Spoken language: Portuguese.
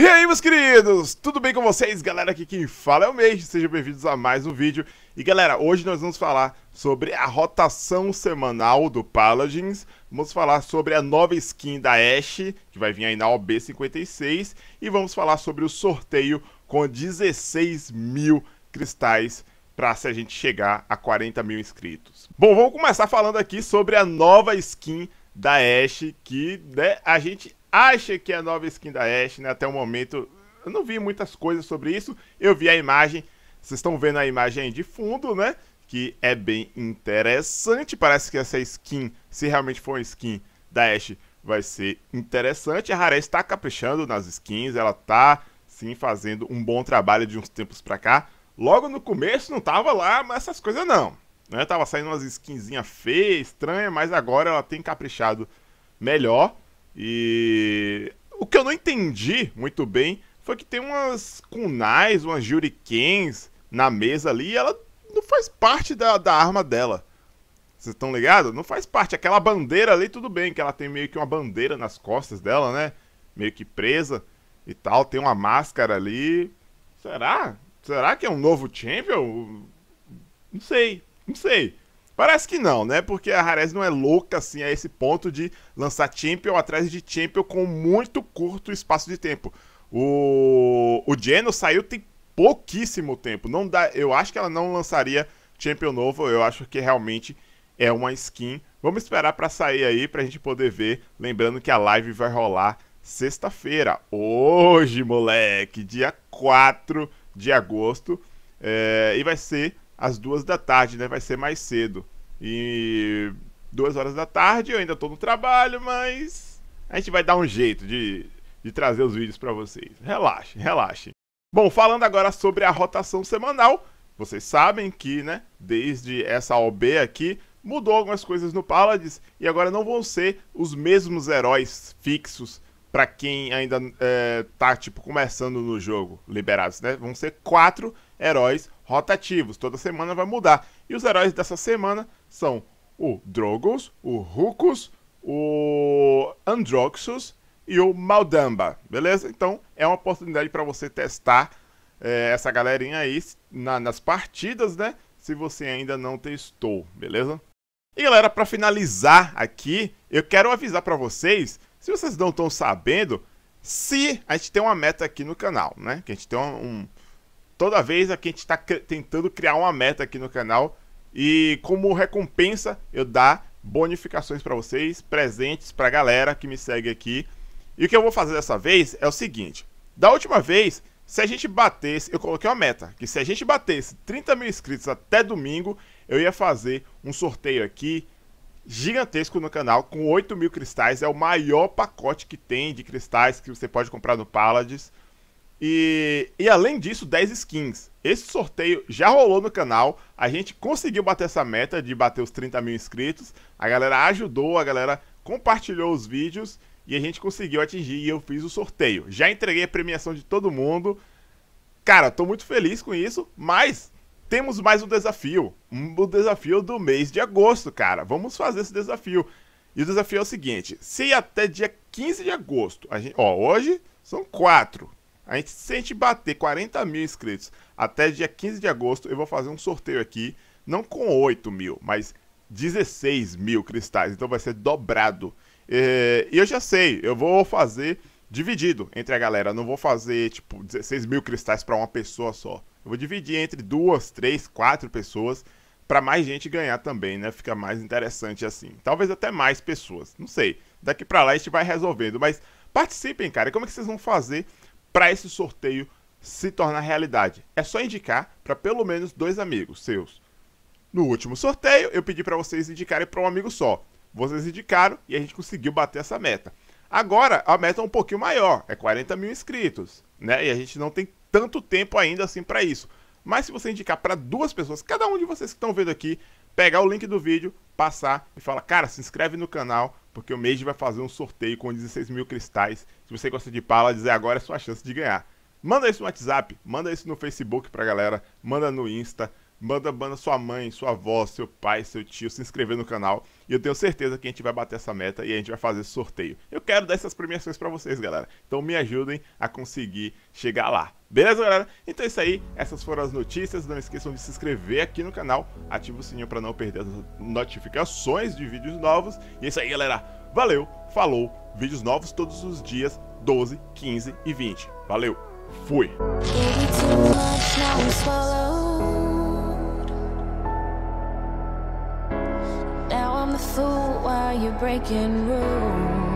E aí, meus queridos, tudo bem com vocês? Galera, aqui quem fala é o Meijo, sejam bem-vindos a mais um vídeo. E galera, hoje nós vamos falar sobre a rotação semanal do Paladins, vamos falar sobre a nova skin da Ashe, que vai vir aí na OB56, e vamos falar sobre o sorteio com 16 mil cristais para se a gente chegar a 40 mil inscritos. Bom, vamos começar falando aqui sobre a nova skin da Ashe, que né, a gente acha que é a nova skin da Ashe, né? Até o momento, eu não vi muitas coisas sobre isso. Eu vi a imagem, vocês estão vendo a imagem aí de fundo, né? Que é bem interessante. Parece que essa skin, se realmente for uma skin da Ashe, vai ser interessante. A Rare está caprichando nas skins, ela tá sim fazendo um bom trabalho de uns tempos pra cá. Logo no começo não tava lá essas coisas não. Né? Tava saindo umas skinzinhas feias, estranhas, mas agora ela tem caprichado melhor. E o que eu não entendi muito bem foi que tem umas kunais, umas jurikens na mesa ali e ela não faz parte da, da arma dela. Vocês estão ligados? Não faz parte. Aquela bandeira ali, tudo bem, que ela tem meio que uma bandeira nas costas dela, né? Meio que presa e tal. Tem uma máscara ali. Será? Será que é um novo champion? Não sei, não sei. Parece que não, né? Porque a Rares não é louca assim a esse ponto de lançar Champion atrás de Champion com muito curto espaço de tempo. O, o Geno saiu tem pouquíssimo tempo. Não dá, eu acho que ela não lançaria Champion novo. Eu acho que realmente é uma skin. Vamos esperar para sair aí pra gente poder ver, lembrando que a live vai rolar sexta-feira, hoje, moleque, dia 4 de agosto. É, e vai ser às duas da tarde, né? Vai ser mais cedo. E duas horas da tarde eu ainda tô no trabalho, mas a gente vai dar um jeito de, de trazer os vídeos para vocês. Relaxe, relaxe. Bom, falando agora sobre a rotação semanal, vocês sabem que, né, desde essa OB aqui, mudou algumas coisas no Paladins e agora não vão ser os mesmos heróis fixos para quem ainda é, tá, tipo, começando no jogo liberados, né? Vão ser quatro heróis rotativos. Toda semana vai mudar. E os heróis dessa semana são o Drogos, o Rucos, o Androxus e o Maldamba, beleza? Então é uma oportunidade para você testar é, essa galerinha aí na, nas partidas, né? Se você ainda não testou, beleza? E galera, para finalizar aqui, eu quero avisar para vocês, se vocês não estão sabendo, se a gente tem uma meta aqui no canal, né? Que a gente tem um Toda vez aqui é a gente está tentando criar uma meta aqui no canal e como recompensa eu dar bonificações para vocês, presentes para a galera que me segue aqui. E o que eu vou fazer dessa vez é o seguinte: da última vez, se a gente batesse, eu coloquei uma meta que se a gente batesse 30 mil inscritos até domingo, eu ia fazer um sorteio aqui gigantesco no canal com 8 mil cristais. É o maior pacote que tem de cristais que você pode comprar no Paladins. E, e além disso, 10 skins. Esse sorteio já rolou no canal. A gente conseguiu bater essa meta de bater os 30 mil inscritos. A galera ajudou, a galera compartilhou os vídeos e a gente conseguiu atingir e eu fiz o sorteio. Já entreguei a premiação de todo mundo. Cara, tô muito feliz com isso, mas temos mais um desafio. O desafio do mês de agosto, cara. Vamos fazer esse desafio. E o desafio é o seguinte: se até dia 15 de agosto, a gente, ó, hoje são quatro a gente, se a gente bater 40 mil inscritos até dia 15 de agosto, eu vou fazer um sorteio aqui, não com 8 mil, mas 16 mil cristais. Então vai ser dobrado. Eh, e eu já sei, eu vou fazer dividido entre a galera. não vou fazer, tipo, 16 mil cristais para uma pessoa só. Eu vou dividir entre duas, três, quatro pessoas para mais gente ganhar também, né? Fica mais interessante assim. Talvez até mais pessoas, não sei. Daqui para lá a gente vai resolvendo, mas participem, cara. Como é que vocês vão fazer para esse sorteio se tornar realidade. É só indicar para pelo menos dois amigos seus. No último sorteio, eu pedi para vocês indicarem para um amigo só. Vocês indicaram e a gente conseguiu bater essa meta. Agora a meta é um pouquinho maior, é 40 mil inscritos, né? E a gente não tem tanto tempo ainda assim para isso. Mas se você indicar para duas pessoas, cada um de vocês que estão vendo aqui, pegar o link do vídeo, passar e falar, cara, se inscreve no canal, porque o Mage vai fazer um sorteio com 16 mil cristais. Se você gosta de Paladins, é agora a é sua chance de ganhar. Manda isso no WhatsApp, manda isso no Facebook pra galera, manda no Insta, manda, manda sua mãe, sua avó, seu pai, seu tio se inscrever no canal. E eu tenho certeza que a gente vai bater essa meta e a gente vai fazer esse sorteio. Eu quero dar essas premiações para vocês, galera. Então me ajudem a conseguir chegar lá. Beleza, galera? Então é isso aí, essas foram as notícias. Não esqueçam de se inscrever aqui no canal, ativa o sininho para não perder as notificações de vídeos novos. E é isso aí, galera. Valeu, falou, vídeos novos todos os dias, 12, 15 e 20. Valeu, fui! Now I'm the fool while you're breaking rules.